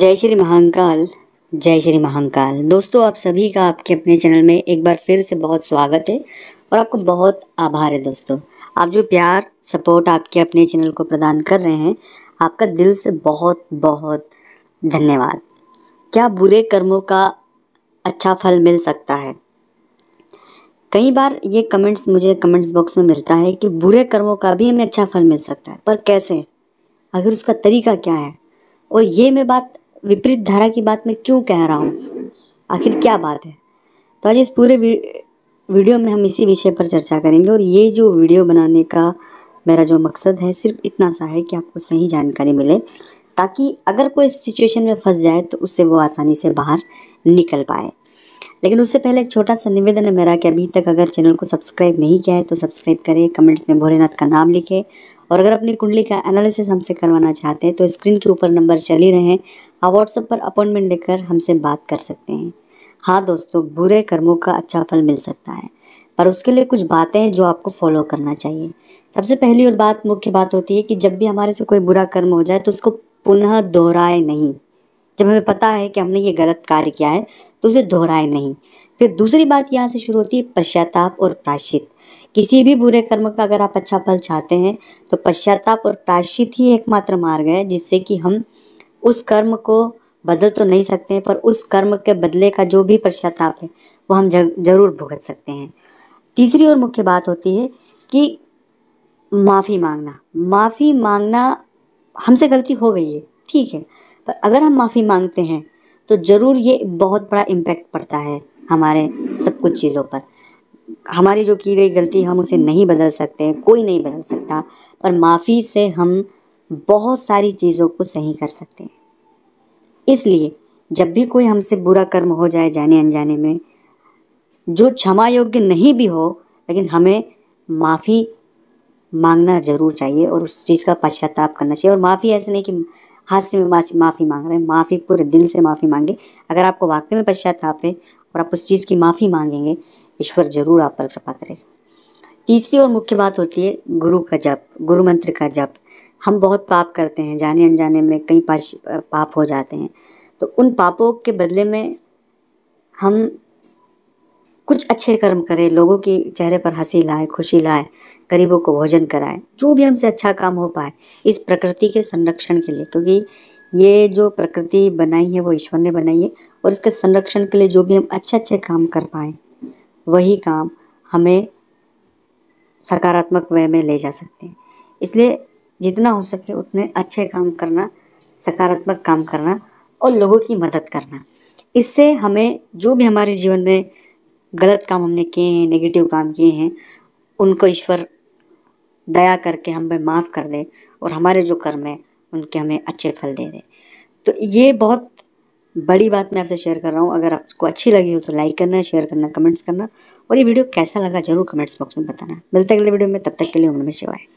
जय श्री महाकाल जय श्री महाकाल दोस्तों आप सभी का आपके अपने चैनल में एक बार फिर से बहुत स्वागत है और आपको बहुत आभार है दोस्तों आप जो प्यार सपोर्ट आपके अपने चैनल को प्रदान कर रहे हैं आपका दिल से बहुत बहुत धन्यवाद क्या बुरे कर्मों का अच्छा फल मिल सकता है कई बार ये कमेंट्स मुझे कमेंट्स बॉक्स में मिलता है कि बुरे कर्मों का भी हमें अच्छा फल मिल सकता है पर कैसे अगर उसका तरीका क्या है और ये मैं बात विपरीत धारा की बात मैं क्यों कह रहा हूँ आखिर क्या बात है तो आज इस पूरे वीडियो में हम इसी विषय पर चर्चा करेंगे और ये जो वीडियो बनाने का मेरा जो मकसद है सिर्फ इतना सा है कि आपको सही जानकारी मिले ताकि अगर कोई सिचुएशन में फंस जाए तो उससे वो आसानी से बाहर निकल पाए लेकिन उससे पहले एक छोटा सा निवेदन है मेरा कि अभी तक अगर चैनल को सब्सक्राइब नहीं किया है तो सब्सक्राइब करें कमेंट्स में भोलेनाथ का नाम लिखें और अगर अपनी कुंडली का एनालिसिस हमसे करवाना चाहते हैं तो स्क्रीन के ऊपर नंबर चल ही रहे हैं आप व्हाट्सएप पर अपॉइंटमेंट लेकर हमसे बात कर सकते हैं हाँ दोस्तों बुरे कर्मों का अच्छा फल मिल सकता है पर उसके लिए कुछ बातें हैं जो आपको फॉलो करना चाहिए सबसे पहली और बात मुख्य बात होती है कि जब भी हमारे से कोई बुरा कर्म हो जाए तो उसको पुनः दोहराए नहीं जब हमें पता है कि हमने ये गलत कार्य किया है तो उसे दोहराए नहीं फिर दूसरी बात यहाँ से शुरू होती है पश्चाताप और प्राश्चित किसी भी बुरे कर्म का अगर आप अच्छा फल चाहते हैं तो पश्चाताप और प्राश्चित ही एकमात्र मार्ग है जिससे कि हम उस कर्म को बदल तो नहीं सकते हैं पर उस कर्म के बदले का जो भी पश्चाताप है वो हम जरूर भुगत सकते हैं तीसरी और मुख्य बात होती है कि माफ़ी मांगना माफ़ी मांगना हमसे गलती हो गई है ठीक है पर अगर हम माफ़ी मांगते हैं तो ज़रूर ये बहुत बड़ा इम्पेक्ट पड़ता है हमारे सब कुछ चीज़ों पर हमारी जो की गई गलती हम उसे नहीं बदल सकते हैं कोई नहीं बदल सकता पर माफ़ी से हम बहुत सारी चीज़ों को सही कर सकते हैं इसलिए जब भी कोई हमसे बुरा कर्म हो जाए जाने अनजाने में जो क्षमा योग्य नहीं भी हो लेकिन हमें माफ़ी मांगना ज़रूर चाहिए और उस चीज़ का पश्चाताप करना चाहिए और माफ़ी ऐसे नहीं कि हाथ से माफी माफ़ी मांग रहे हैं माफ़ी पूरे दिल से माफ़ी मांगे अगर आपको वाकई में पश्चाताप है और आप उस चीज़ की माफ़ी मांगेंगे ईश्वर ज़रूर आप पर कृपा करेगा तीसरी और मुख्य बात होती है गुरु का जप गुरु मंत्र का जप हम बहुत पाप करते हैं जाने अनजाने में कई पाश पाप हो जाते हैं तो उन पापों के बदले में हम कुछ अच्छे कर्म करें लोगों के चेहरे पर हंसी लाए खुशी लाए गरीबों को भोजन कराए जो भी हमसे अच्छा काम हो पाए इस प्रकृति के संरक्षण के लिए क्योंकि ये जो प्रकृति बनाई है वो ईश्वर ने बनाई है और इसके संरक्षण के लिए जो भी हम अच्छे अच्छे काम कर पाए वही काम हमें सकारात्मक वे में ले जा सकते हैं इसलिए जितना हो सके उतने अच्छे काम करना सकारात्मक काम करना और लोगों की मदद करना इससे हमें जो भी हमारे जीवन में गलत काम हमने किए हैं नेगेटिव काम किए हैं उनको ईश्वर दया करके हमें माफ़ कर दे और हमारे जो कर्म हैं उनके हमें अच्छे फल दे दे तो ये बहुत बड़ी बात मैं आपसे शेयर कर रहा हूँ अगर आपको अच्छी लगी हो तो लाइक करना शेयर करना कमेंट्स करना और ये वीडियो कैसा लगा जरूर कमेंट्स बॉक्स में बताना मिलते अगले वीडियो में तब तक के लिए उम्र में शिवाय